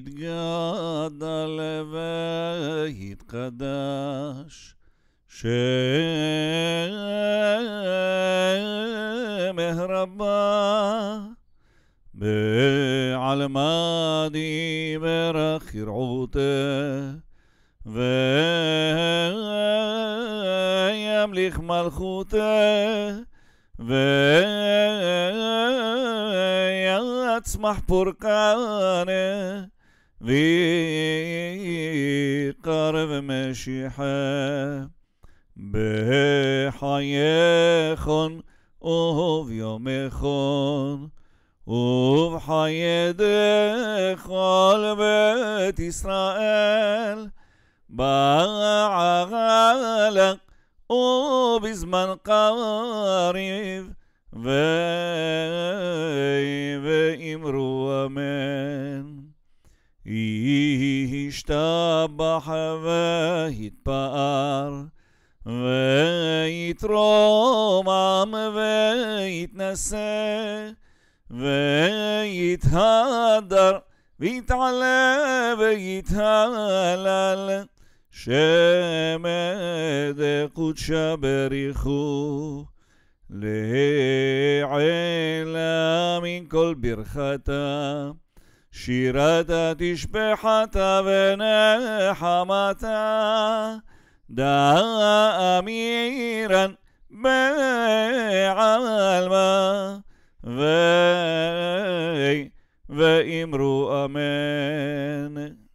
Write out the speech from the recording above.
יתגדל ויתקדש שם רבה בעלמדי ברך ירעותה וימליך מלכותה ויצמח פורקנה ذي قرب مشيحة بحيخن وهو يومخن وبحي دخل بيت إسرائيل بعغلق وبزمن قريب ويبئم روامين ישתבח ויתפאר, ויתרומם ויתנשא, ויתהדר, ויתעלה ויתהלל, שמד קודשה בריחו, לעילה מכל ברכתה. שירת תשפחת ונחמתה, דעה אמירן בעלמא, ואמרו אמן.